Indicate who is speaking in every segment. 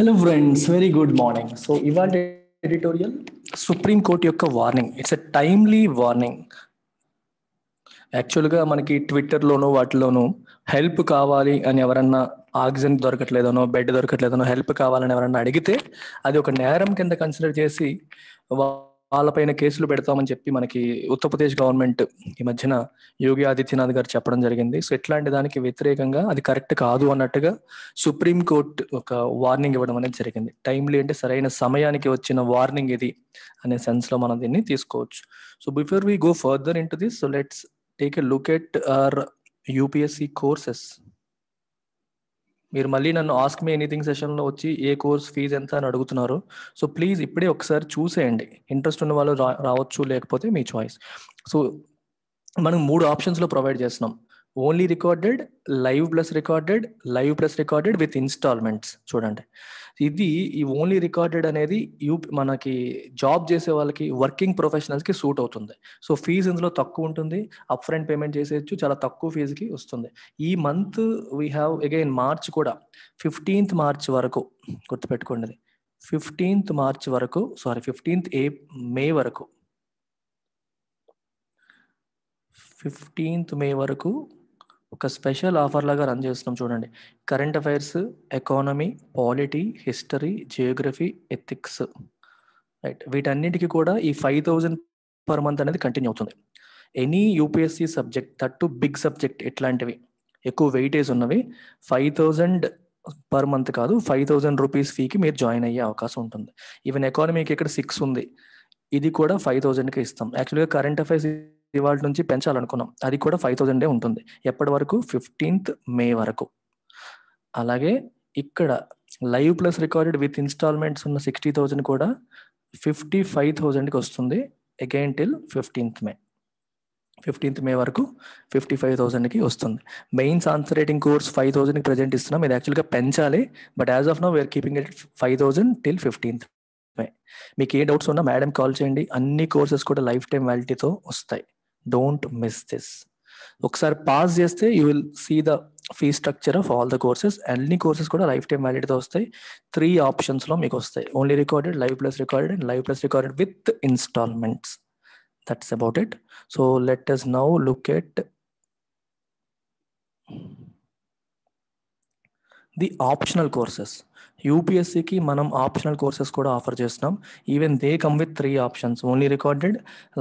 Speaker 1: Hello friends very good morning so ఇవాళ editorial supreme court యొక్క warning it's a timely warning యాక్చువల్గా మనకి ట్విట్టర్లోను వాటిలోనూ హెల్ప్ కావాలి అని ఎవరన్నా ఆక్సిజన్ దొరకట్లేదనో బెడ్ దొరకట్లేదనో హెల్ప్ కావాలని ఎవరన్నా అడిగితే అది ఒక నేరం కింద కన్సిడర్ చేసి వాళ్ళపైన కేసులు పెడతామని చెప్పి మనకి ఉత్తరప్రదేశ్ గవర్నమెంట్ ఈ మధ్యన యోగి ఆదిత్యనాథ్ గారు చెప్పడం జరిగింది సో ఇట్లాంటి దానికి వ్యతిరేకంగా అది కరెక్ట్ కాదు అన్నట్టుగా సుప్రీంకోర్టు ఒక వార్నింగ్ ఇవ్వడం అనేది జరిగింది టైమ్లీ అంటే సరైన సమయానికి వచ్చిన వార్నింగ్ ఇది అనే సెన్స్ లో మనం దీన్ని తీసుకోవచ్చు so before we go further into this so let's take a look at our UPSC courses మీరు మళ్ళీ నన్ను ఆస్క్ మీ ఎనీథింగ్ సెషన్లో వచ్చి ఏ కోర్స్ ఫీజ్ ఎంత అని అడుగుతున్నారు సో ప్లీజ్ ఇప్పుడే ఒకసారి చూసేయండి ఇంట్రెస్ట్ ఉన్న వాళ్ళు రావచ్చు లేకపోతే మీ చాయిస్ సో మనం మూడు ఆప్షన్స్లో ప్రొవైడ్ చేస్తున్నాం only recorded live plus recorded live plus recorded with instalments చూడండి ఇది ఈ ఓన్లీ రికార్డెడ్ అనేది యూ మనకి జాబ్ చేసే వాళ్ళకి వర్కింగ్ ప్రొఫెషనల్స్కి సూట్ అవుతుంది సో ఫీజు ఇందులో తక్కువ ఉంటుంది అప్ ఫ్రంట్ పేమెంట్ చేసేయచ్చు చాలా తక్కువ ఫీజుకి వస్తుంది ఈ month we have again March కూడా ఫిఫ్టీన్త్ మార్చ్ వరకు గుర్తుపెట్టుకోండి ఫిఫ్టీన్త్ మార్చ్ వరకు సారీ ఫిఫ్టీన్త్ ఏ మే వరకు ఫిఫ్టీన్త్ మే వరకు ఒక స్పెషల్ ఆఫర్ లాగా రన్ చేస్తున్నాం చూడండి current affairs economy polity history geography ethics right వీటన్నిటికీ కూడా ఈ ఫైవ్ థౌజండ్ పర్ మంత్ అనేది కంటిన్యూ అవుతుంది ఎనీ యూపీఎస్సి సబ్జెక్ట్ తట్టు బిగ్ సబ్జెక్ట్ ఇట్లాంటివి ఎక్కువ వెయిటేజ్ ఉన్నవి ఫైవ్ థౌజండ్ పర్ మంత్ కాదు ఫైవ్ థౌజండ్ రూపీస్ ఫీకి మీరు జాయిన్ అయ్యే అవకాశం ఉంటుంది ఈవెన్ ఎకానమీకి ఇక్కడ సిక్స్ ఉంది ఇది కూడా ఫైవ్ థౌజండ్కి ఇస్తాం యాక్చువల్గా కరెంట్ అఫైర్స్ ఇవాళ నుంచి పెంచాలనుకున్నాం అది కూడా ఫైవ్ థౌజండే ఉంటుంది ఎప్పటి వరకు ఫిఫ్టీన్త్ మే వరకు అలాగే ఇక్కడ live plus recorded with instalments ఉన్న సిక్స్టీ థౌజండ్ కూడా ఫిఫ్టీ ఫైవ్ థౌజండ్కి వస్తుంది again till fifteenth May fifteenth May వరకు ఫిఫ్టీ ఫైవ్ థౌసండ్కి వస్తుంది మెయిన్స్ రేటింగ్ కోర్స్ ఫైవ్ థౌజండ్కి ప్రజెంట్ ఇస్తున్నాం ఇది యాక్చువల్గా పెంచాలి but as of now we're keeping it five thousand till fifteenth May మీకు ఏ డౌట్స్ ఉన్నా మేడం కాల్ చేయండి అన్ని కోర్సెస్ కూడా లైఫ్ టైం వ్యాలిటీతో వస్తాయి Don't miss this. ఒకసారి పాస్ చేస్తే you will see the fee structure of all the courses అన్ని కోర్సెస్ కూడా లైఫ్ టైం వ్యాలిడ్తో వస్తాయి త్రీ ఆప్షన్స్లో మీకు వస్తాయి only recorded live plus recorded and live plus recorded with instalments that's about it so let us now look at the optional courses యూపీఎస్సికి మనం optional courses కూడా ఆఫర్ చేస్తున్నాం even they come with three options only recorded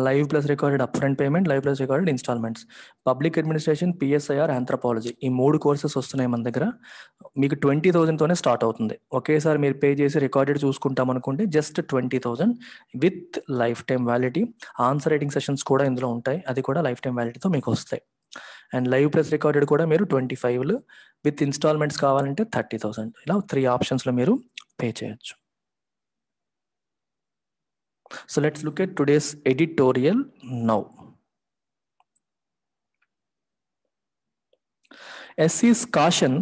Speaker 1: live plus recorded up front payment live plus recorded instalments public administration PSIR anthropology ఈ మూడు courses వస్తున్నాయి మన దగ్గర మీకు ట్వంటీ థౌజండ్తోనే స్టార్ట్ అవుతుంది ఒకేసారి మీరు పే చేసి రికార్డెడ్ చూసుకుంటాం అనుకుంటే just twenty thousand with life time validity answer writing sessions కూడా ఇందులో ఉంటాయి అది కూడా లైఫ్ టైం వ్యాలిటీతో మీకు వస్తాయి అండ్ లైవ్ ప్లస్ రికార్డెడ్ కూడా మీరు ట్వంటీ ఫైవ్లు విత్ ఇన్స్టాల్మెంట్స్ కావాలంటే థర్టీ థౌసండ్ ఇలా త్రీ ఆప్షన్స్లో మీరు పే చేయొచ్చు So let's look at today's editorial now. SC's caution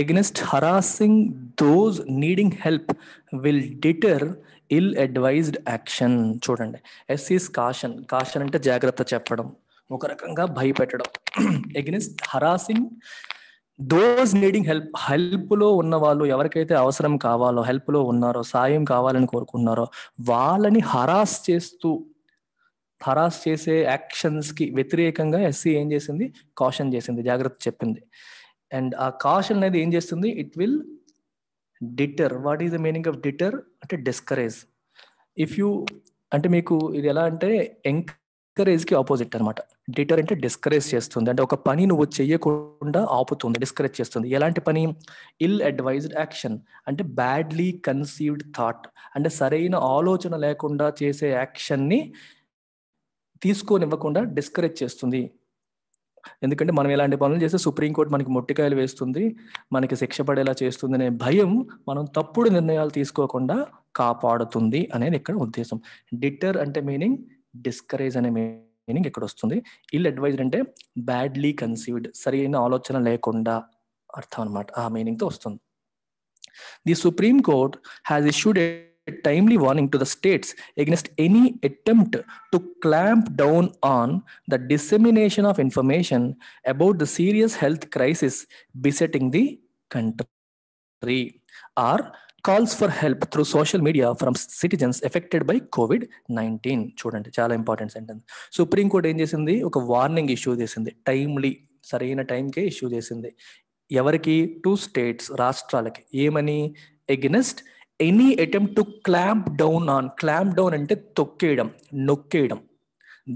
Speaker 1: against harassing those needing help will deter ill-advised action. చూడండి ఎస్సీస్ కాషన్ కాషన్ అంటే జాగ్రత్త చెప్పడం ఒక రకంగా భయపెట్టడం against harassing those needing help హెల్ప్లో ఉన్న వాళ్ళు ఎవరికైతే అవసరం కావాలో హెల్ప్లో ఉన్నారో సాయం కావాలని కోరుకున్నారో వాళ్ళని హరాస్ చేస్తూ హరాస్ చేసే యాక్షన్స్కి వ్యతిరేకంగా ఎస్సీ ఏం చేసింది కాషన్ చేసింది జాగ్రత్త చెప్పింది అండ్ ఆ కాషన్ అనేది ఏం చేస్తుంది it will deter what is the meaning of deter అంటే డిస్కరేజ్ ఇఫ్ యూ అంటే మీకు ఇది ఎలా అంటే ఎంక్ డిస్కరేజ్కి ఆపోజిట్ అనమాట డిటర్ అంటే డిస్కరేజ్ చేస్తుంది అంటే ఒక పని నువ్వు చేయకుండా ఆపుతుంది డిస్కరేజ్ చేస్తుంది ఎలాంటి పని ఇల్ అడ్వైజ్డ్ యాక్షన్ అంటే బ్యాడ్లీ కన్సీవ్డ్ థాట్ అంటే సరైన ఆలోచన లేకుండా చేసే యాక్షన్ని తీసుకోనివ్వకుండా డిస్కరేజ్ చేస్తుంది ఎందుకంటే మనం ఇలాంటి పనులు చేస్తే సుప్రీంకోర్టు మనకి మొట్టికాయలు వేస్తుంది మనకి శిక్ష పడేలా చేస్తుంది అనే భయం మనం తప్పుడు నిర్ణయాలు తీసుకోకుండా కాపాడుతుంది అనేది ఇక్కడ ఉద్దేశం డిటర్ అంటే మీనింగ్ డిస్కరేజ్ అనే మీనింగ్ ఇక్కడ వస్తుంది ఇల్ అడ్వైజ్డ్ అంటే బ్యాడ్లీ కన్సీవ్డ్ సరైన ఆలోచన లేకుండా అర్థం అనమాట ఆ మీనింగ్తో వస్తుంది the supreme court has issued timely warning to the states against any attempt to clamp down on the dissemination of information about the serious health crisis besetting the country or calls for help through social media from citizens affected by COVID nineteen చూడండి చాలా important sentence supreme court ఏం చేసింది ఒక warning issue చేసింది timely సరైన టైంకే issue చేసింది ఎవరికి టూ స్టేట్స్ రాష్ట్రాలకి ఏమని against any attempt to clamp down on clamp down అంటే తొక్కేయడం నొక్కేయడం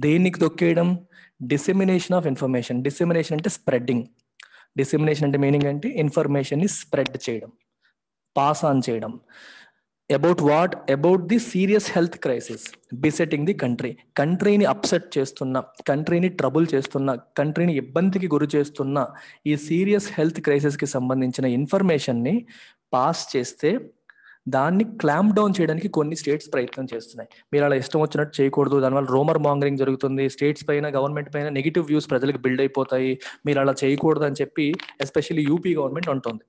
Speaker 1: దేనికి తొక్కేయడం డిసెమినేషన్ ఆఫ్ ఇన్ఫర్మేషన్ డిసెమినేషన్ అంటే స్ప్రెడ్డింగ్ డిసెమినేషన్ అంటే మీనింగ్ అంటే ఇన్ఫర్మేషన్ని స్ప్రెడ్ చేయడం పాస్ ఆన్ చేయడం about what about the serious health crisis besetting the country కంట్రీని అప్సెట్ చేస్తున్న కంట్రీని ట్రబుల్ చేస్తున్న కంట్రీని ఇబ్బందికి గురి చేస్తున్న ఈ సీరియస్ హెల్త్ క్రైసిస్కి సంబంధించిన ఇన్ఫర్మేషన్ని పాస్ చేస్తే దాన్ని క్లాంప్ డౌన్ చేయడానికి కొన్ని స్టేట్స్ ప్రయత్నం చేస్తున్నాయి మీరు అలా ఇష్టం వచ్చినట్టు చేయకూడదు దానివల్ల రోమర్ మాంగరింగ్ జరుగుతుంది స్టేట్స్ పైన గవర్నమెంట్ పైన నెగిటివ్ వ్యూస్ ప్రజలకు బిల్డ్ అయిపోతాయి మీరు అలా చేయకూడదు అని చెప్పి ఎస్పెషల్లీ యూపీ గవర్నమెంట్ ఉంటుంది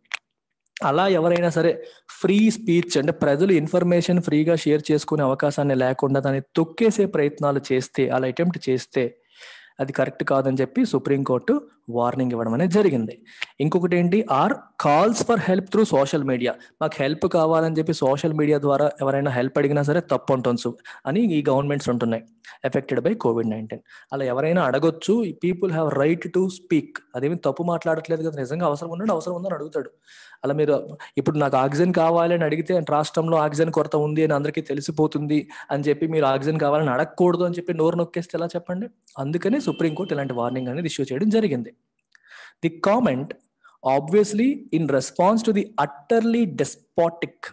Speaker 1: అలా ఎవరైనా సరే ఫ్రీ స్పీచ్ అంటే ప్రజలు ఇన్ఫర్మేషన్ ఫ్రీగా షేర్ చేసుకునే అవకాశాన్ని లేకుండా దాన్ని తొక్కేసే ప్రయత్నాలు చేస్తే అలా అటెంప్ట్ చేస్తే అది కరెక్ట్ కాదని చెప్పి సుప్రీంకోర్టు వార్నింగ్ ఇవ్వడం అనేది జరిగింది ఇంకొకటి ఏంటి or calls for help through social media మాకు హెల్ప్ కావాలని చెప్పి సోషల్ మీడియా ద్వారా ఎవరైనా హెల్ప్ అడిగినా సరే తప్పు ఉంటుంది అని ఈ గవర్నమెంట్స్ ఉంటున్నాయి ఎఫెక్టెడ్ బై కోవిడ్ నైన్టీన్ అలా ఎవరైనా అడగొచ్చు people have right to speak అదేమి తప్పు మాట్లాడట్లేదు కదా నిజంగా అవసరం ఉన్నాడు అవసరం ఉందని అడుగుతాడు అలా మీరు ఇప్పుడు నాకు ఆక్సిజన్ కావాలని అడిగితే రాష్ట్రంలో ఆక్సిజన్ కొరత ఉంది అని అందరికీ తెలిసిపోతుంది అని చెప్పి మీరు ఆక్సిజన్ కావాలని అడగకూడదు అని చెప్పి నోరు నొక్కేస్తే ఎలా చెప్పండి అందుకనే సుప్రీంకోర్టు ఇలాంటి వార్నింగ్ అనేది ఇష్యూ చేయడం జరిగింది The comment, obviously in response to the utterly despotic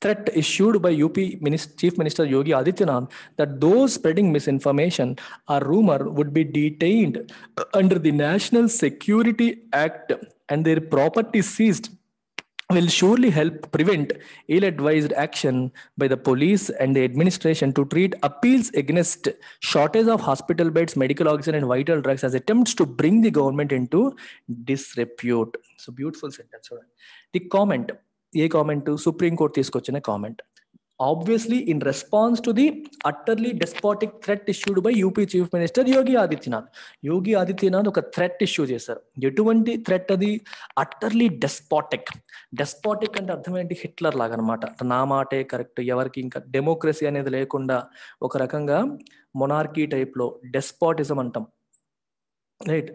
Speaker 1: threat issued by UP Minister, Chief Minister Yogi Adityanath that those spreading misinformation or rumor would be detained under the National Security Act and their property seized will surely help prevent ill advised action by the police and the administration to treat appeals against shortage of hospital beds medical oxygen and vital drugs as attempts to bring the government into disrepute so beautiful sentence the comment comment to Supreme Court is a Comment. Obviously in response to the utterly despotic threat issued by UP chief minister Yogi Adityanath Yogi Adityanath ఒక threat issue చేశారు ఎటువంటి threat అది utterly despotic despotic అంటే అర్థం ఏంటి Hitler లాగా అనమాట నా మాటే కరెక్ట్ ఎవరికి ఇంకా డెమోక్రసీ అనేది లేకుండా ఒక రకంగా మొనార్కీ టైప్లో డెస్పాటిజం అంటాం రైట్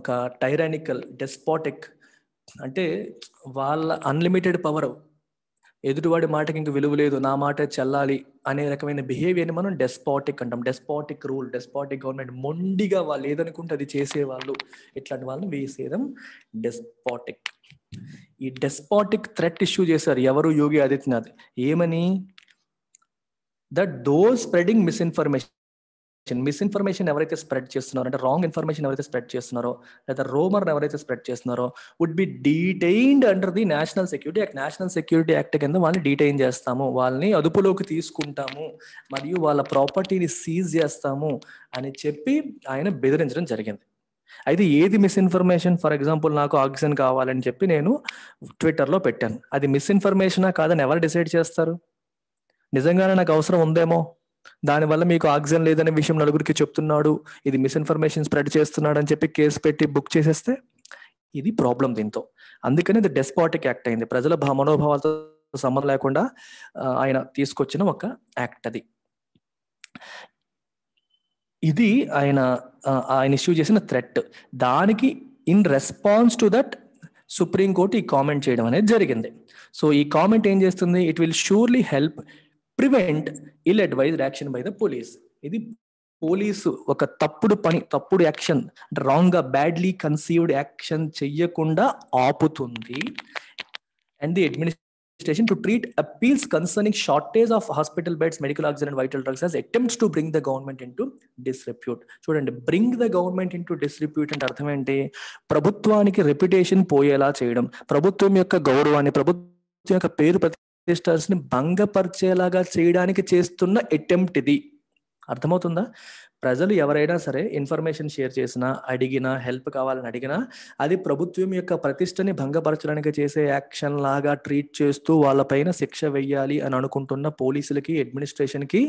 Speaker 1: ఒక టైరానికల్ డెస్పాటిక్ అంటే వాళ్ళ అన్లిమిటెడ్ పవర్ ఎదుటివాడి మాటకి ఇంక విలువ లేదు నా మాట చెల్లాలి అనే రకమైన బిహేవియర్ని మనం డెస్పాటిక్ అంటాం డెస్పాటిక్ రూల్ డెస్పాటిక్ గవర్నమెంట్ మొండిగా వాళ్ళు ఏదనుకుంటే అది చేసేవాళ్ళు ఇట్లాంటి వాళ్ళని వేసేయడం డెస్పాటిక్ ఈ డెస్పాటిక్ థ్రెట్ ఇష్యూ చేశారు ఎవరు యోగి ఆదిత్యనాథ్ ఏమని that those spreading misinformation misinformation ఎవరైతే స్ప్రెడ్ చేస్తున్నారో అంటే రాంగ్ ఇన్ఫర్మేషన్ ఎవరైతే స్ప్రెడ్ చేస్తున్నారో లేదా రోమర్ ఎవరైతే స్ప్రెడ్ చేస్తున్నారో would be detained under the national security act national security act కింద వాళ్ళని డీటైన్ చేస్తాము వాళ్ళని అదుపులోకి తీసుకుంటాము మరియు వాళ్ళ ప్రాపర్టీని సీజ్ చేస్తాము అని చెప్పి ఆయన బెదిరించడం జరిగింది అయితే ఏది మిస్ఇన్ఫర్మేషన్ ఫర్ ఎగ్జాంపుల్ నాకు ఆక్సిజన్ కావాలని చెప్పి నేను ట్విట్టర్లో పెట్టాను అది మిస్ఇన్ఫర్మేషనా కాదని ఎవరు డిసైడ్ చేస్తారు నిజంగానే నాకు అవసరం ఉందేమో దానివల్ల మీకు ఆక్సిజన్ లేదనే విషయం నలుగురికి చెప్తున్నాడు ఇది మిస్ఇన్ఫర్మేషన్ స్ప్రెడ్ చేస్తున్నాడు అని చెప్పి కేసు పెట్టి బుక్ చేసేస్తే ఇది ప్రాబ్లం దీంతో అందుకని ఇది డెస్పాటిక్ యాక్ట్ అయింది ప్రజల మనోభావాలతో సంబంధం లేకుండా ఆయన తీసుకొచ్చిన ఒక యాక్ట్ అది ఇది ఆయన ఆయన ఇష్యూ చేసిన థ్రెట్ దానికి in response to that supreme court ఈ కామెంట్ చేయడం అనేది జరిగింది సో ఈ కామెంట్ ఏం చేస్తుంది it will surely help prevent ill advise action by the police ఇది పోలీసు ఒక తప్పుడు పని తప్పుడు యాక్షన్ అంటే రాంగ్ గా బ్యాడ్లీ కన్సీవ్డ్ యాక్షన్ చెయ్యకుండా ఆపుతుంది and the administration to treat appeals concerning shortage of hospital beds medical oxygen and vital drugs as attempts to bring the government into disrepute చూడండి bring the government into disrepute అంటే అర్థం ఏంటి ప్రభుత్వానికి reputation పోయేలా చేయడం ప్రభుత్వం యొక్క గౌరవాన్ని ప్రభుత్వం యొక్క పేరు ప్రతి ప్రతిష్టస్ ని భంగపరిచేలాగా చేయడానికి చేస్తున్న అటెంప్ట్ ఇది అర్థమవుతుందా ప్రజలు ఎవరైనా సరే ఇన్ఫర్మేషన్ షేర్ చేసినా అడిగినా హెల్ప్ కావాలని అడిగినా అది ప్రభుత్వం యొక్క ప్రతిష్టని భంగపరచడానికి చేసే యాక్షన్ లాగా ట్రీట్ చేస్తూ వాళ్ళపైన శిక్ష వెయ్యాలి అని అనుకుంటున్న పోలీసులకి అడ్మినిస్ట్రేషన్కి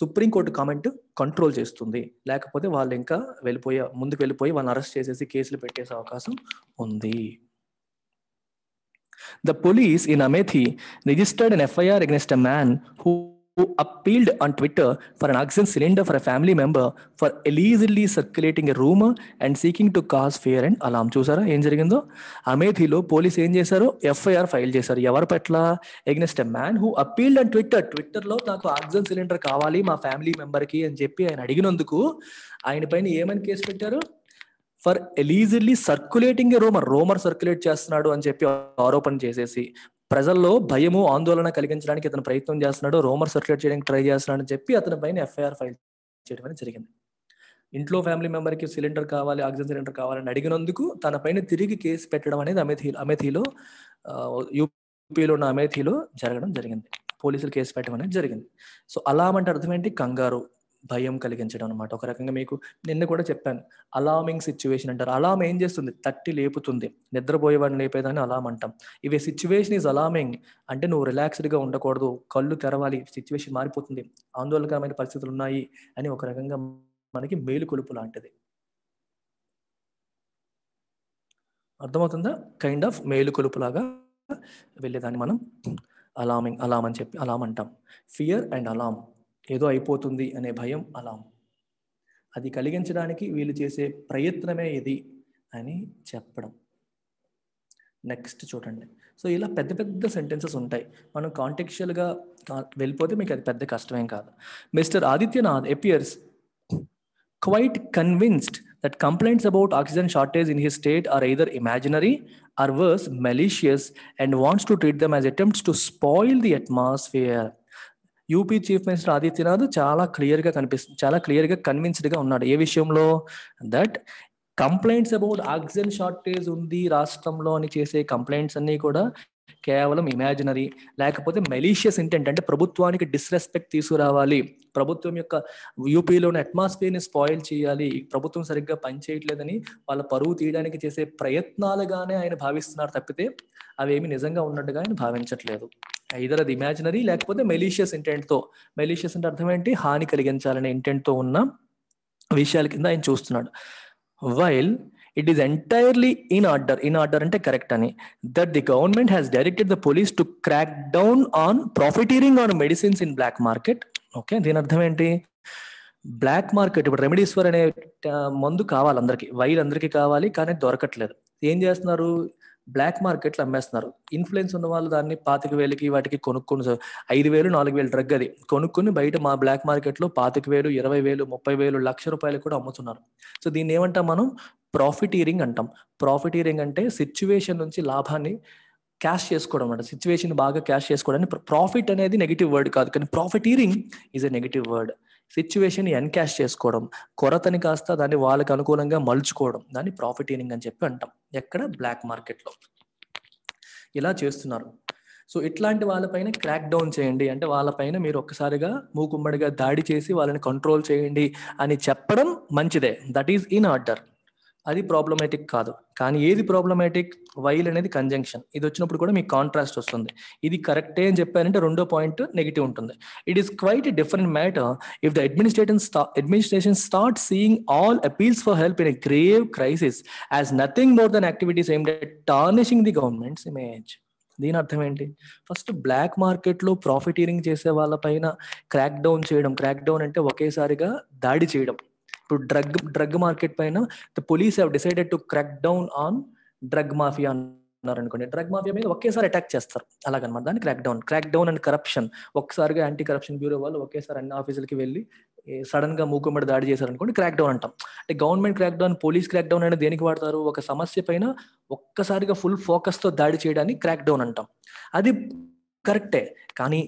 Speaker 1: సుప్రీంకోర్టు కామెంట్ కంట్రోల్ చేస్తుంది లేకపోతే వాళ్ళు ఇంకా వెళ్ళిపోయే ముందుకు వెళ్ళిపోయి వాళ్ళని అరెస్ట్ చేసేసి కేసులు పెట్టేసే అవకాశం ఉంది The police in Amethi registered an FIR against a man who who appealed on Twitter for an oxygen cylinder for a family member for illegally circulating a rumor and seeking to cause fear and alarm చూసారా ఏం జరిగిందో అమేథీలో police ఏం చేశారు FIR file చేశారు ఎవరి పట్ల against a man who appealed and twitter ట్విట్టర్లో నాకు ఆక్సిజన్ సిలిండర్ కావాలి మా ఫ్యామిలీ మెంబర్కి అని చెప్పి ఆయన అడిగినందుకు ఆయన పైన ఏమని కేసు పెట్టారు for allegedly circulating a rumour rumour circulate చేస్తున్నాడు అని చెప్పి ఆరోపణ చేసేసి ప్రజల్లో భయము ఆందోళన కలిగించడానికి అతను ప్రయత్నం చేస్తున్నాడు రోమర్ సర్క్యులేట్ చేయడానికి ట్రై చేస్తున్నాడు అని చెప్పి అతని పైన ఎఫ్ఐఆర్ ఫైల్ చేయడం అనేది జరిగింది ఇంట్లో ఫ్యామిలీ మెంబర్కి సిలిండర్ కావాలి ఆక్సిజన్ సిలిండర్ కావాలని అడిగినందుకు తన పైన తిరిగి కేసు పెట్టడం అనేది అమేథీ అమేథీలో యూపీలో ఉన్న అమేథీలో జరగడం జరిగింది పోలీసులు కేసు పెట్టడం అనేది జరిగింది సో అలా అంటే అర్థం ఏంటి కంగారు భయం కలిగించడం అనమాట ఒక రకంగా మీకు నిన్న కూడా చెప్పాను అలామింగ్ సిచ్యువేషన్ అంటారు అలామ్ ఏం చేస్తుంది తట్టి లేపుతుంది నిద్రపోయేవాడిని లేపేదాన్ని అలామ్ అంటాం ఇవి సిచ్యువేషన్ ఈజ్ అలామింగ్ అంటే నువ్వు రిలాక్స్డ్గా ఉండకూడదు కళ్ళు తెరవాలి సిచ్యువేషన్ మారిపోతుంది ఆందోళనకరమైన పరిస్థితులు ఉన్నాయి అని ఒక రకంగా మనకి మేలుకొలుపు లాంటిది అర్థమవుతుందా కైండ్ ఆఫ్ మేలుకొలుపు లాగా వెళ్ళేదాన్ని మనం అలామింగ్ అలామ్ అని చెప్పి అలామ్ అంటాం ఫియర్ అండ్ అలామ్ ఏదో అయిపోతుంది అనే భయం అలా అది కలిగించడానికి వీళ్ళు చేసే ప్రయత్నమే ఇది అని చెప్పడం నెక్స్ట్ చూడండి సో ఇలా పెద్ద పెద్ద సెంటెన్సెస్ ఉంటాయి మనం కాంటెక్చువల్గా వెళ్ళిపోతే మీకు అది పెద్ద కష్టమేం కాదు mister Adityanath appears quite convinced that complaints about oxygen shortage in his state are either imaginary or worse malicious and wants to treat them as attempts to spoil the atmosphere UP chief minister Adityanath చాలా క్లియర్గా కనిపిస్తుంది చాలా క్లియర్గా కన్విన్స్డ్గా ఉన్నాడు ఏ విషయంలో that complaints about oxygen shortage ఉంది రాష్ట్రంలో అని చేసే కంప్లైంట్స్ అన్నీ కూడా కేవలం ఇమాజినరీ లేకపోతే మెలీషియస్ ఇంటెంట్ అంటే ప్రభుత్వానికి డిస్రెస్పెక్ట్ తీసుకురావాలి ప్రభుత్వం యొక్క యూపీలోని అట్మాస్ఫియర్ని స్పాయిల్ చేయాలి ప్రభుత్వం సరిగ్గా పనిచేయట్లేదని వాళ్ళ పరువు తీయడానికి చేసే ప్రయత్నాలుగానే ఆయన భావిస్తున్నారు తప్పితే అవేమి నిజంగా ఉన్నట్టుగా ఆయన భావించట్లేదు ఐదర్ అది ఇమాజినరీ లేకపోతే మెలీషియస్ తో మెలీషియస్ అంటే అర్థం ఏంటి హాని కలిగించాలనే ఇంటెంట్తో ఉన్న విషయాల కింద ఆయన చూస్తున్నాడు while it is entirely in order in order అంటే కరెక్ట్ అని that the government has directed the police to crack down on profiteering on medicines in black market okay దీని అర్థం ఏంటి బ్లాక్ మార్కెట్ ఇప్పుడు రెమెడీస్వర్ అనే మందు కావాలి అందరికి వైర్ అందరికీ కావాలి కానీ దొరకట్లేదు ఏం చేస్తున్నారు బ్లాక్ మార్కెట్లు అమ్మేస్తున్నారు ఇన్ఫ్లుయెన్స్ ఉన్న వాళ్ళు దాన్ని పాతిక వేలకి వాటికి కొనుక్కొని ఐదు వేలు నాలుగు వేలు డ్రగ్ అది కొనుక్కుని బయట మా బ్లాక్ మార్కెట్లో పాతిక వేలు ఇరవై వేలు ముప్పై వేలు లక్ష రూపాయలు కూడా అమ్ముతున్నారు సో దీన్ని ఏమంటాం మనం ప్రాఫిటీరింగ్ అంటాం ప్రాఫిట్ ఇయరింగ్ అంటే సిచ్యువేషన్ నుంచి లాభాన్ని క్యాష్ చేసుకోవడం అంట సిచ్యువేషన్ బాగా క్యాష్ చేసుకోవడానికి ప్రాఫిట్ అనేది నెగిటివ్ వర్డ్ కాదు కానీ ఇయరింగ్ is a negative word situation encash చేసుకోవడం కొరతని కాస్త దాన్ని వాళ్ళకి అనుకూలంగా మలుచుకోవడం దాన్ని ప్రాఫిటీనింగ్ అని చెప్పి అంటాం ఎక్కడ బ్లాక్ మార్కెట్లో ఇలా చేస్తున్నారు సో ఇట్లాంటి వాళ్ళపైన క్రాక్ డౌన్ చేయండి అంటే వాళ్ళపైన మీరు ఒక్కసారిగా మూకుమ్మడిగా దాడి చేసి వాళ్ళని కంట్రోల్ చేయండి అని చెప్పడం మంచిదే దట్ ఈజ్ ఇన్ ఆర్డర్ అది ప్రాబ్లమేటిక్ కాదు కానీ ఏది ప్రాబ్లమేటిక్ వైల్ అనేది కంజంక్షన్ ఇది వచ్చినప్పుడు కూడా మీకు కాంట్రాస్ట్ వస్తుంది ఇది కరెక్టే అని చెప్పారంటే రెండో పాయింట్ నెగిటివ్ ఉంటుంది it is quite different matter if the administration administration start seeing all appeals for help in a grave crisis as nothing more than activities aimed tarnishing the government's image దీని అర్థం ఏంటి first black మార్కెట్లో profiteering చేసే వాళ్ళ పైన crack down చేయడం crack down అంటే ఒకేసారిగా దాడి చేయడం ఇప్పుడు డ్రగ్ డ్రగ్ మార్కెట్ పైన the police have decided to crack down on drug mafia అన్నారు అనుకోండి డ్రగ్ మాఫియా మీద ఒకేసారి అటాక్ చేస్తారు అలాగనమాట దాన్ని crack down crack down and corruption ఒకసారిగా యాంటీ కరప్షన్ బ్యూరో వాళ్ళు ఒకేసారి అన్ని ఆఫీసులకి వెళ్ళి సడన్ గా మూకుమ్మడి దాడి చేశారు అనుకోండి క్రాక్ డౌన్ అంటాం అంటే government crack down police crack down అనేది దేనికి వాడతారు ఒక సమస్య పైన ఒక్కసారిగా ఫుల్ ఫోకస్ తో దాడి చేయడాన్ని క్రాక్ డౌన్ అంటాం అది కరెక్టే కానీ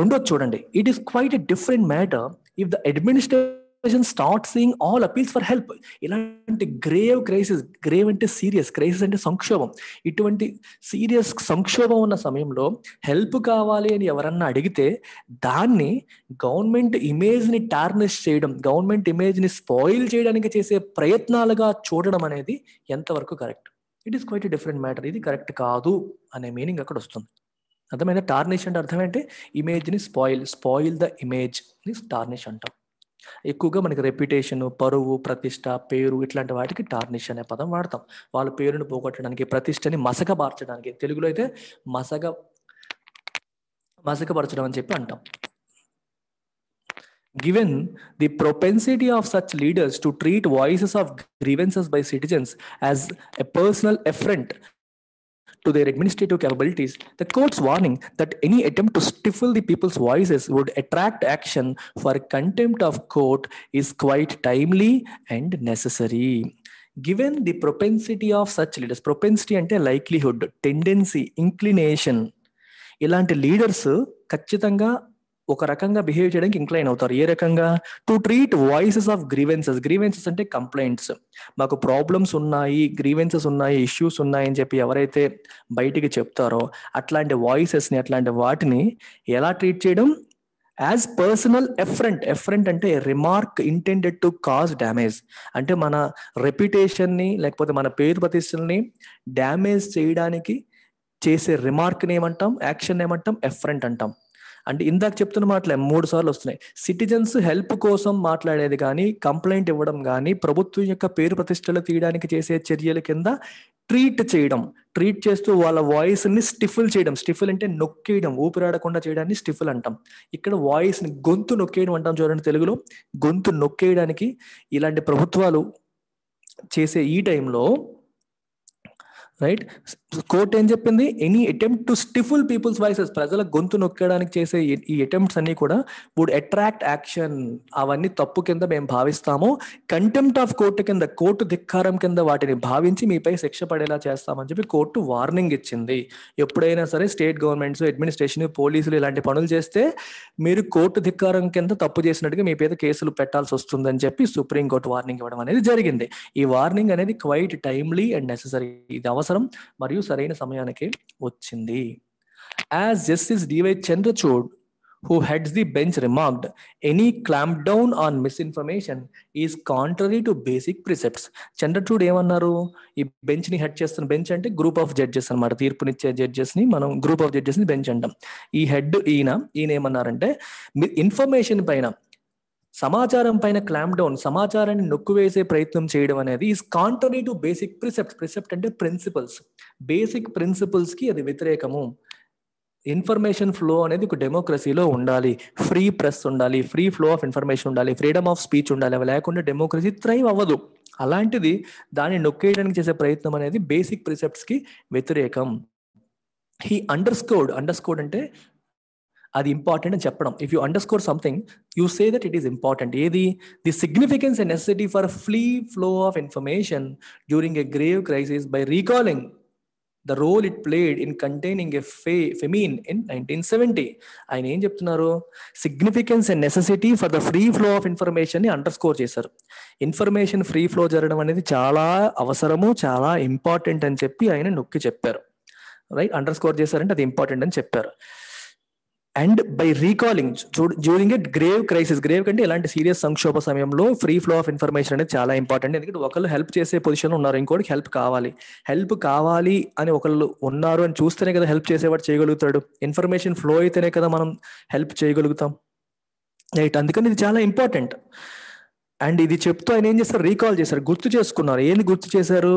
Speaker 1: రెండోది చూడండి it is quite a different matter if the administration generation start seeing all appeals for help ఇలాంటి గ్రేవ్ క్రైసిస్ గ్రేవ్ అంటే సీరియస్ క్రైసిస్ అంటే సంక్షోభం ఇటువంటి సీరియస్ సంక్షోభం ఉన్న సమయంలో హెల్ప్ కావాలి అని ఎవరన్నా అడిగితే దాన్ని గవర్నమెంట్ ఇమేజ్ని టార్నిష్ చేయడం గవర్నమెంట్ ఇమేజ్ని స్పాయిల్ చేయడానికి చేసే ప్రయత్నాలుగా చూడడం అనేది ఎంతవరకు correct it is quite different matter ఇది కరెక్ట్ కాదు అనే మీనింగ్ అక్కడ వస్తుంది అర్థమైంది టార్నిష్ అంటే అర్థం ఏంటి ఇమేజ్ని spoil spoil the image tarnish అంటాం ఎక్కువగా మనకి రెప్యుటేషన్ పరువు ప్రతిష్ట పేరు ఇట్లాంటి వాటికి టార్నిష్ అనే పదం వాడతాం వాళ్ళ పేరును పోగొట్టడానికి ప్రతిష్టని మసకబార్చడానికి తెలుగులో అయితే మసగ మసకపరచడం అని చెప్పి అంటాం given the propensity of such leaders to treat voices of grievances by citizens as a personal affront to their administrative capabilities, the court's warning that any attempt to stifle the people's voices would attract action for contempt of court is quite timely and necessary. Given the propensity of such leaders, propensity అంటే likelihood, tendency, inclination, ఇలాంటి leaders ఖచ్చితంగా ఒక రకంగా behave చేయడానికి incline అవుతారు ఏ రకంగా to treat voices of grievances grievances అంటే కంప్లైంట్స్ మాకు ప్రాబ్లమ్స్ ఉన్నాయి గ్రీవెన్సెస్ ఉన్నాయి ఇష్యూస్ ఉన్నాయి అని చెప్పి ఎవరైతే బయటికి చెప్తారో అట్లాంటి వాయిసెస్ని అట్లాంటి వాటిని ఎలా ట్రీట్ చేయడం యాజ్ పర్సనల్ ఎఫరెంట్ ఎఫరెంట్ అంటే remark intended to cause damage అంటే మన రెప్యుటేషన్ని లేకపోతే మన పేరు ప్రతిష్టల్ని డ్యామేజ్ చేయడానికి చేసే రిమార్క్ని ఏమంటాం యాక్షన్ ఏమంటాం ఎఫరెంట్ అంటాం అంటే ఇందాక చెప్తున్న మాటలే మూడు సార్లు వస్తున్నాయి సిటిజన్స్ హెల్ప్ కోసం మాట్లాడేది కానీ కంప్లైంట్ ఇవ్వడం కానీ ప్రభుత్వం యొక్క పేరు ప్రతిష్టలు తీయడానికి చేసే చర్యల కింద ట్రీట్ చేయడం ట్రీట్ చేస్తూ వాళ్ళ వాయిస్ని స్టిఫుల్ చేయడం స్టిఫుల్ అంటే నొక్కేయడం ఊపిరాడకుండా చేయడాన్ని స్టిఫుల్ అంటాం ఇక్కడ వాయిస్ని గొంతు నొక్కేయడం అంటాం చూడండి తెలుగులో గొంతు నొక్కేయడానికి ఇలాంటి ప్రభుత్వాలు చేసే ఈ టైంలో రైట్ కోర్ట్ ఏం చెప్పింది any attempt to stifle people's voices ప్రజల గొంతు నొక్కడానికి చేసే ఈ అటెంప్ట్స్ అన్ని కూడా వుడ్ అట్రాక్ట్ యాక్షన్ అవన్నీ తప్పు కింద మేము భావిస్తాము కంటెంప్ట్ ఆఫ్ కోర్టు కింద కోర్టు ధిక్కారం కింద వాటిని భావించి మీపై శిక్ష పడేలా చేస్తామని చెప్పి కోర్టు వార్నింగ్ ఇచ్చింది ఎప్పుడైనా సరే స్టేట్ గవర్నమెంట్స్ అడ్మినిస్ట్రేషన్ పోలీసులు ఇలాంటి పనులు చేస్తే మీరు కోర్టు ధిక్కారం కింద తప్పు చేసినట్టుగా మీ మీద కేసులు పెట్టాల్సి వస్తుందని చెప్పి సుప్రీంకోర్టు వార్నింగ్ ఇవ్వడం అనేది జరిగింది ఈ వార్నింగ్ అనేది క్వైట్ టైమ్లీ అండ్ నెససరీ ఇది అవసరం మరియు మేలు సరైన సమయానికి వచ్చింది as justice D Y Chandrachud who heads the bench remarked any clamp down on misinformation is contrary to basic precepts Chandrachud ఏమన్నారు ఈ బెంచ్ని హెడ్ చేస్తున్న బెంచ్ అంటే గ్రూప్ ఆఫ్ జడ్జెస్ అనమాట తీర్పునిచ్చే జడ్జెస్ని మనం గ్రూప్ ఆఫ్ జడ్జెస్ని బెంచ్ అంటాం ఈ హెడ్ ఈయన ఈయన ఏమన్నారంటే ఇన్ఫర్మేషన్ పైన సమాచారం పైన క్లాంప్ డౌన్ సమాచారాన్ని నొక్కువేసే ప్రయత్నం చేయడం అనేది is contrary to basic precept precept అంటే ప్రిన్సిపల్స్ బేసిక్ ప్రిన్సిపల్స్కి అది వ్యతిరేకము ఇన్ఫర్మేషన్ ఫ్లో అనేది ఒక డెమోక్రసీలో ఉండాలి ఫ్రీ ప్రెస్ ఉండాలి ఫ్రీ ఫ్లో ఆఫ్ ఇన్ఫర్మేషన్ ఉండాలి ఫ్రీడమ్ ఆఫ్ స్పీచ్ ఉండాలి అవి లేకుండా డెమోక్రసీ థ్రైవ్ అవ్వదు అలాంటిది దాన్ని నొక్కేయడానికి చేసే ప్రయత్నం అనేది బేసిక్ ప్రిసెప్ట్స్కి వ్యతిరేకం హీ అండర్స్కోడ్ అండర్స్కోడ్ అంటే అది ఇంపార్టెంట్ అని చెప్పడం if you underscore something you say that it is important ఏది the significance and necessity for free flow of information during a grave crisis by recalling the role it played in containing a ఫే famine in nineteen seventy ఆయన ఏం చెప్తున్నారు significance and necessity for the free flow of ఇన్ఫర్మేషన్ని underscore చేశారు information free flow జరగడం అనేది చాలా అవసరము చాలా ఇంపార్టెంట్ అని చెప్పి ఆయన నొక్కి చెప్పారు రైట్ అండర్ స్కోర్ చేశారంటే అది ఇంపార్టెంట్ అని చెప్పారు and by recalling during at grave crisis grave కంటే ఇలాంటి సీరియస్ సంక్షోభ సమయంలో ఫ్రీ ఫ్లో ఆఫ్ ఇన్ఫర్మేషన్ అనేది చాలా ఇంపార్టెంట్ ఎందుకంటే ఒకళ్ళు హెల్ప్ చేసే పొజిషన్లో ఉన్నారు ఇంకోటి హెల్ప్ కావాలి హెల్ప్ కావాలి అని ఒకళ్ళు ఉన్నారు అని చూస్తేనే కదా హెల్ప్ చేసేవాడు చేయగలుగుతాడు ఇన్ఫర్మేషన్ ఫ్లో అయితేనే కదా మనం హెల్ప్ చేయగలుగుతాం రైట్ అందుకని ఇది చాలా ఇంపార్టెంట్ అండ్ ఇది చెప్తూ ఆయన ఏం చేస్తారు రీకాల్ చేశారు గుర్తు చేసుకున్నారు ఏంది గుర్తు చేశారు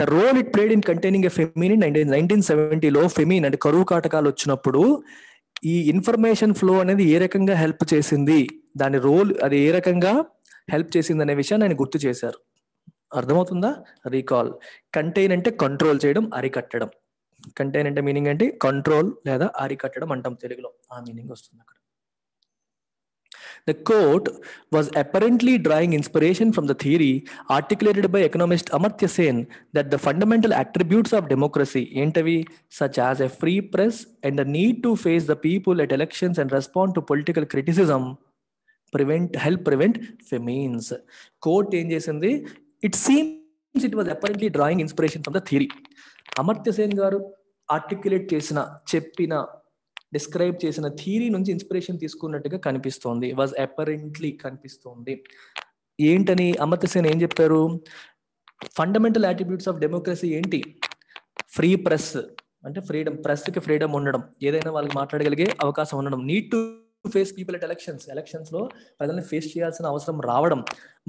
Speaker 1: the role it played in containing a famine nineteen సెవెంటీలో ఫెమిన్ అంటే కరువు కాటకాలు వచ్చినప్పుడు ఈ ఇన్ఫర్మేషన్ ఫ్లో అనేది ఏ రకంగా హెల్ప్ చేసింది దాని రోల్ అది ఏ రకంగా హెల్ప్ చేసింది అనే విషయాన్ని ఆయన గుర్తు చేశారు అర్థమవుతుందా రీకాల్ కంటైన్ అంటే కంట్రోల్ చేయడం అరికట్టడం కంటైన్ అంటే మీనింగ్ అంటే కంట్రోల్ లేదా అరికట్టడం అంటాం తెలుగులో ఆ మీనింగ్ వస్తుంది అక్కడ The court was apparently drawing inspiration from the theory articulated by economist Amartya Sen that the fundamental attributes of democracy, such as a free press and the need to face the people at elections and respond to political criticism, prevent help prevent famines. Court ఏం చేసింది it seems it was apparently drawing inspiration from the theory. Amartya Sen గారు articulate చేసిన చెప్పిన describe చేసిన theory నుంచి inspiration తీసుకున్నట్టుగా కనిపిస్తోంది was apparently కనిపిస్తోంది ఏంటని సేన్ ఏం చెప్పారు ఫండమెంటల్ యాటిట్యూడ్స్ ఆఫ్ డెమోక్రసీ ఏంటి ఫ్రీ ప్రెస్ అంటే ఫ్రీడమ్ ప్రెస్కి ఫ్రీడమ్ ఉండడం ఏదైనా వాళ్ళకి మాట్లాడగలిగే అవకాశం ఉండడం need to face people at elections elections లో ప్రజల్ని ఫేస్ చేయాల్సిన అవసరం రావడం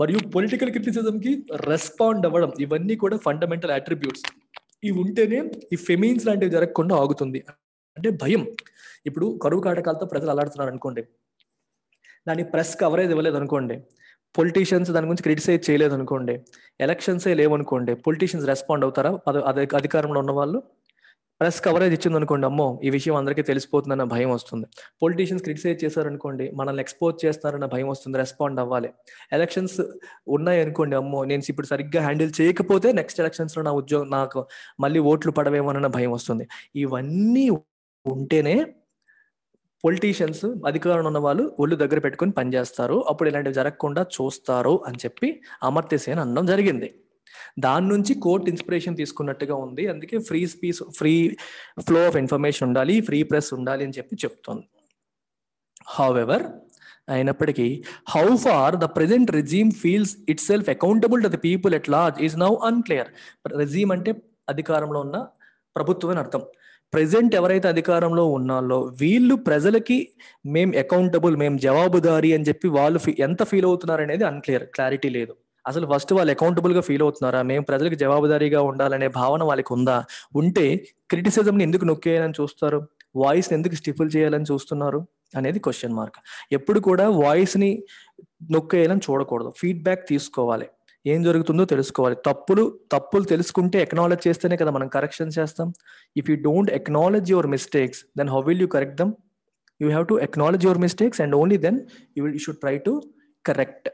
Speaker 1: మరియు పొలిటికల్ క్రిటిసిజం కి రెస్పాండ్ అవ్వడం ఇవన్నీ కూడా ఫండమెంటల్ అట్రిబ్యూట్స్ ఇవి ఉంటేనే ఈ ఫెమీన్స్ లాంటివి జరగకుండా ఆగుతుంది అంటే భయం ఇప్పుడు కరువు కాటకాలతో ప్రజలు అలాడుతున్నారు అనుకోండి దాని ప్రెస్ కవరేజ్ ఇవ్వలేదు అనుకోండి పొలిటీషియన్స్ దాని గురించి క్రిటిసైజ్ చేయలేదు అనుకోండి ఎలక్షన్సే లేవనుకోండి పొలిటీషియన్స్ రెస్పాండ్ అవుతారా అదే అధికారంలో ఉన్న వాళ్ళు ప్రెస్ కవరేజ్ ఇచ్చింది అనుకోండి అమ్మో ఈ విషయం అందరికీ తెలిసిపోతుందన్న భయం వస్తుంది పొలిటీషియన్స్ క్రిటిసైజ్ చేశారనుకోండి మనల్ని ఎక్స్పోజ్ చేస్తారన్న భయం వస్తుంది రెస్పాండ్ అవ్వాలి ఎలక్షన్స్ ఉన్నాయి అనుకోండి అమ్మో నేను ఇప్పుడు సరిగ్గా హ్యాండిల్ చేయకపోతే నెక్స్ట్ ఎలక్షన్స్లో నా ఉద్యోగం నాకు మళ్ళీ ఓట్లు పడవేమోనన్న భయం వస్తుంది ఇవన్నీ ఉంటేనే పొలిటీషియన్స్ అధికారంలో ఉన్న వాళ్ళు ఒళ్ళు దగ్గర పెట్టుకుని పనిచేస్తారు అప్పుడు ఇలాంటివి జరగకుండా చూస్తారు అని చెప్పి అమర్త్యసేన్ అనడం జరిగింది దాని నుంచి కోర్ట్ ఇన్స్పిరేషన్ తీసుకున్నట్టుగా ఉంది అందుకే free speech free flow of information ఉండాలి ఫ్రీ ప్రెస్ ఉండాలి అని చెప్పి చెప్తుంది హౌఎవర్ అయినప్పటికీ how far the present regime feels itself accountable to the people at large is now unclear regime అంటే అధికారంలో ఉన్న ప్రభుత్వం అని అర్థం ప్రజెంట్ ఎవరైతే అధికారంలో ఉన్నాలో వీళ్ళు ప్రజలకి మేం అకౌంటబుల్ మేము జవాబుదారి అని చెప్పి వాళ్ళు ఎంత ఫీల్ అవుతున్నారు అనేది అన్క్లియర్ క్లారిటీ లేదు అసలు ఫస్ట్ వాళ్ళు అకౌంటబుల్ గా ఫీల్ అవుతున్నారా మేము ప్రజలకు జవాబుదారీగా ఉండాలనే భావన వాళ్ళకి ఉందా ఉంటే క్రిటిసిజంని ఎందుకు నొక్కేయాలని చూస్తారు వాయిస్ని ఎందుకు స్టిఫుల్ చేయాలని చూస్తున్నారు అనేది క్వశ్చన్ మార్క్ ఎప్పుడు కూడా వాయిస్ని నొక్కేయాలని చూడకూడదు ఫీడ్బ్యాక్ తీసుకోవాలి ఏం జరుగుతుందో తెలుసుకోవాలి తప్పులు తప్పులు తెలుసుకుంటే ఎక్నాలెడ్జ్ చేస్తేనే కదా మనం కరెక్షన్ చేస్తాం if you don't acknowledge your mistakes then how will you correct them you have to acknowledge your mistakes and only then you will you should try to correct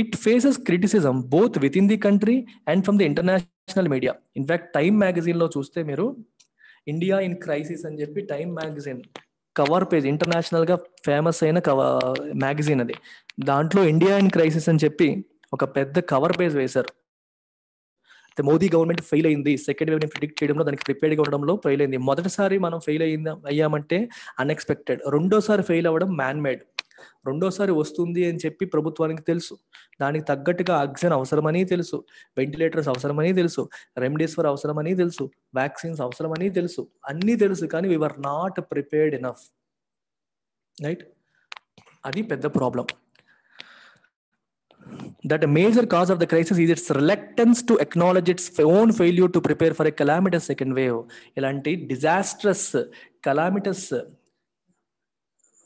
Speaker 1: it faces criticism both within the country and from the international media in fact Time లో చూస్తే మీరు India in crisis అని చెప్పి Time magazine cover page ఇంటర్నేషనల్గా famous అయిన కవ magazine అది దాంట్లో ఇండియా ఇన్ క్రైసిస్ అని చెప్పి ఒక పెద్ద కవర్ పేజ్ వేశారు మోదీ గవర్నమెంట్ ఫెయిల్ అయింది సెకండ్ వేవ్ని ప్రిడిక్ట్ చేయడంలో దానికి ప్రిపేర్డ్గా ఉండడంలో ఫెయిల్ అయింది మొదటిసారి మనం ఫెయిల్ అయింది అయ్యామంటే అన్ఎక్స్పెక్టెడ్ రెండోసారి ఫెయిల్ అవ్వడం మ్యాన్ మేడ్ రెండోసారి వస్తుంది అని చెప్పి ప్రభుత్వానికి తెలుసు దానికి తగ్గట్టుగా ఆక్సిజన్ అవసరమని తెలుసు వెంటిలేటర్స్ అవసరమని తెలుసు రెమ్డెసివిర్ అవసరమని తెలుసు వ్యాక్సిన్స్ అవసరమని తెలుసు అన్నీ తెలుసు కానీ we are not prepared enough right అది పెద్ద problem that a major cause of the crisis is its reluctance to acknowledge its own failure to prepare for a calamitous second wave ఇలాంటి డిజాస్ట్రస్ కలామిటస్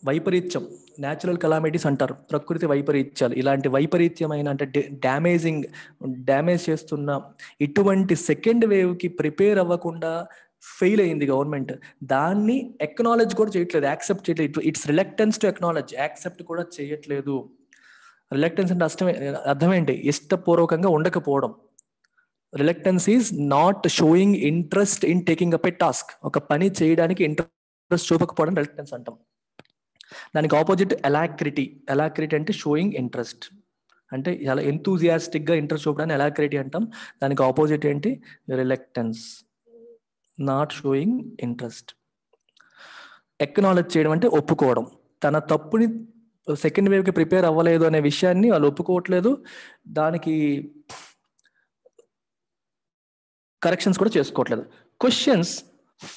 Speaker 1: వైపరీత్యం natural calamities అంటారు ప్రకృతి వైపరీత్యాలు ఇలాంటి వైపరీత్యమైన అంటే damaging damage చేస్తున్న ఇటువంటి సెకండ్ వేవ్కి ప్రిపేర్ అవ్వకుండా ఫెయిల్ అయింది గవర్నమెంట్ దాన్ని ఎక్నాలజ్ కూడా చేయట్లేదు యాక్సెప్ట్ చేయట్లేదు it's reluctance to acknowledge accept కూడా చేయట్లేదు రిలక్టెన్స్ అంటే అష్టమే అర్థం ఏంటి ఇష్టపూర్వకంగా ఉండకపోవడం reluctance is not showing interest in taking up a task ఒక పని చేయడానికి ఇంట్రెస్ట్ చూపకపోవడం రిలక్టెన్స్ అంటాం దానికి ఆపోజిట్ ఎలాక్రిటీ ఎలాక్రిటీ అంటే షోయింగ్ ఇంట్రెస్ట్ అంటే చాలా ఎంతూజియాస్టిక్గా ఇంట్రెస్ట్ చూపడానికి ఎలాక్రిటీ అంటాం దానికి ఆపోజిట్ ఏంటి reluctance not showing interest acknowledge చేయడం అంటే ఒప్పుకోవడం తన తప్పుని సెకండ్ కి ప్రిపేర్ అవ్వలేదు అనే విషయాన్ని వాళ్ళు ఒప్పుకోవట్లేదు దానికి కరెక్షన్స్ కూడా చేసుకోవట్లేదు questions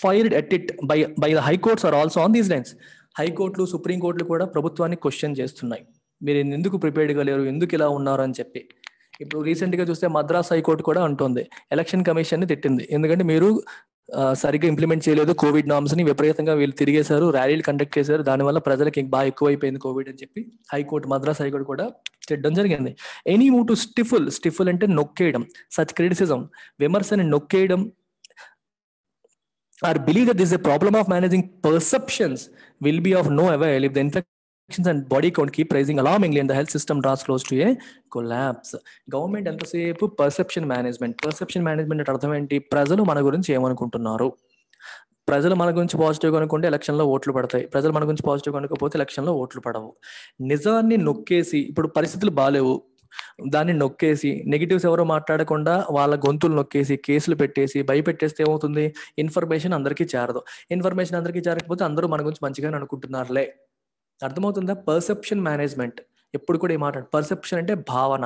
Speaker 1: fired at it by by the high courts are also on these lines హైకోర్టులు సుప్రీంకోర్టులు కూడా ప్రభుత్వాన్ని క్వశ్చన్ చేస్తున్నాయి మీరు ఎందుకు ప్రిపేర్డ్గా లేరు ఎందుకు ఇలా ఉన్నారు అని చెప్పి ఇప్పుడు రీసెంట్ గా చూస్తే మద్రాస్ హైకోర్టు కూడా అంటుంది ఎలక్షన్ ని తిట్టింది ఎందుకంటే మీరు సరిగ్గా ఇంప్లిమెంట్ చేయలేదు కోవిడ్ నామ్స్ ని విపరీతంగా వీళ్ళు తిరిగేశారు ర్యాలీలు కండక్ట్ చేశారు దానివల్ల ప్రజలకు బాగా ఎక్కువైపోయింది కోవిడ్ అని చెప్పి హైకోర్టు మద్రాస్ హైకోర్ట్ కూడా తిట్టడం జరిగింది ఎనీ మూ టు స్టిఫుల్ స్టిఫుల్ అంటే నొక్కేయడం సచ్ క్రిటిసిజం విమర్శని నొక్కేయడం or believe that this a problem of managing perceptions will be of no avail if the infect infections and body కి rising alarmingly and the health system draws close to a collapse government ఎంతసేపు perception management perception management అంటే అర్థం ఏంటి ప్రజలు మన గురించి ఏమనుకుంటున్నారు ప్రజలు మన గురించి పాజిటివ్ అనుకుంటే ఎలక్షన్లో ఓట్లు పడతాయి ప్రజలు మన గురించి పాజిటివ్ అనుకోకపోతే ఎలక్షన్లో ఓట్లు పడవు నిజాన్ని hmm. నొక్కేసి ఇప్పుడు పరిస్థితులు బాగాలేవు దాన్ని నొక్కేసి నెగిటివ్స్ ఎవరు మాట్లాడకుండా వాళ్ళ గొంతులు నొక్కేసి కేసులు పెట్టేసి భయపెట్టేస్తే ఏమవుతుంది ఇన్ఫర్మేషన్ అందరికీ చేరదు ఇన్ఫర్మేషన్ అందరికీ చేరకపోతే అందరూ మన గురించి మంచిగానే అనుకుంటున్నారులే అర్థమవుతుందా పర్సెప్షన్ మేనేజ్మెంట్ ఎప్పుడు కూడా ఈ మాట పర్సెప్షన్ అంటే భావన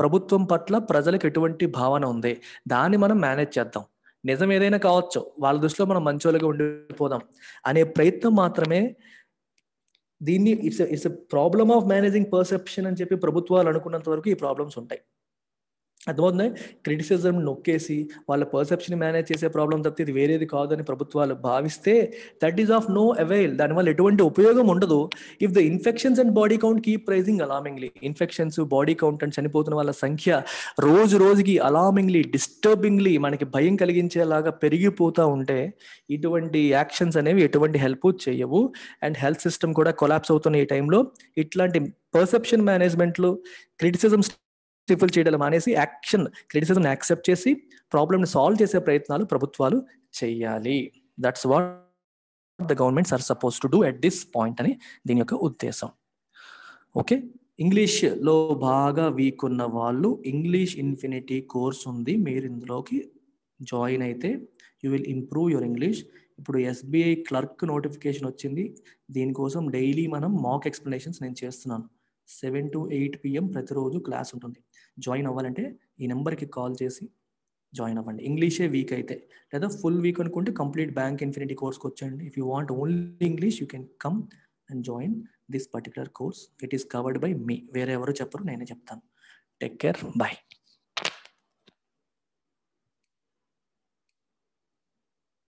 Speaker 1: ప్రభుత్వం పట్ల ప్రజలకు ఎటువంటి భావన ఉంది దాన్ని మనం మేనేజ్ చేద్దాం నిజం ఏదైనా కావచ్చు వాళ్ళ దృష్టిలో మనం మంచోళ్ళగా ఉండిపోదాం అనే ప్రయత్నం మాత్రమే దీన్ని it's it's problem of managing perception అని చెప్పి ప్రభుత్వాలు అనుకున్నంత వరకు ఈ ప్రాబ్లమ్స్ ఉంటాయి అర్థమవుతుంది క్రిటిసిజం నొక్కేసి వాళ్ళ పర్సెప్షన్ మేనేజ్ చేసే ప్రాబ్లం తప్పితే ఇది వేరేది కాదని ప్రభుత్వాలు భావిస్తే that is of no avail దానివల్ల ఎటువంటి ఉపయోగం ఉండదు if the infections and body count keep rising alarmingly infections body count and చనిపోతున్న వాళ్ళ సంఖ్య రోజు రోజుకి అలామింగ్లీ డిస్టర్బింగ్లీ మనకి భయం కలిగించేలాగా పెరిగిపోతూ ఉంటే ఇటువంటి యాక్షన్స్ అనేవి ఎటువంటి హెల్ప్ చేయవు అండ్ హెల్త్ సిస్టమ్ కూడా కొలాప్స్ అవుతున్న ఈ టైంలో ఇట్లాంటి పర్సెప్షన్ మేనేజ్మెంట్లు క్రిటిసిజం టిఫుల్ చేయడం మానేసి యాక్షన్ క్రిటిసిజం యాక్సెప్ట్ చేసి ప్రాబ్లమ్ని సాల్వ్ చేసే ప్రయత్నాలు ప్రభుత్వాలు చేయాలి that's what the governments are suppose to do at this point అని దీని యొక్క ఉద్దేశం ఓకే ఇంగ్లీష్లో బాగా వీక్ ఉన్న వాళ్ళు ఇంగ్లీష్ ఇన్ఫినిటీ కోర్స్ ఉంది మీరు ఇందులోకి జాయిన్ అయితే you will improve your English ఇప్పుడు ఎస్బీఐ క్లర్క్ నోటిఫికేషన్ వచ్చింది దీనికోసం డైలీ మనం మాక్ ఎక్స్ప్లెనేషన్స్ నేను చేస్తున్నాను సెవెన్ టు ఎయిట్ పిఎం ప్రతిరోజు క్లాస్ ఉంటుంది జాయిన్ అవ్వాలంటే ఈ నెంబర్కి కాల్ చేసి జాయిన్ అవ్వండి ఇంగ్లీషే వీక్ అయితే లేదా ఫుల్ వీక్ అనుకుంటే కంప్లీట్ బ్యాంక్ ఇన్ఫినిటీ కోర్స్కి వచ్చేయండి if you want only English you can come and join this particular course it is covered by me వేరే ఎవరు చెప్పరు నేనే చెప్తాను టేక్ కేర్ బాయ్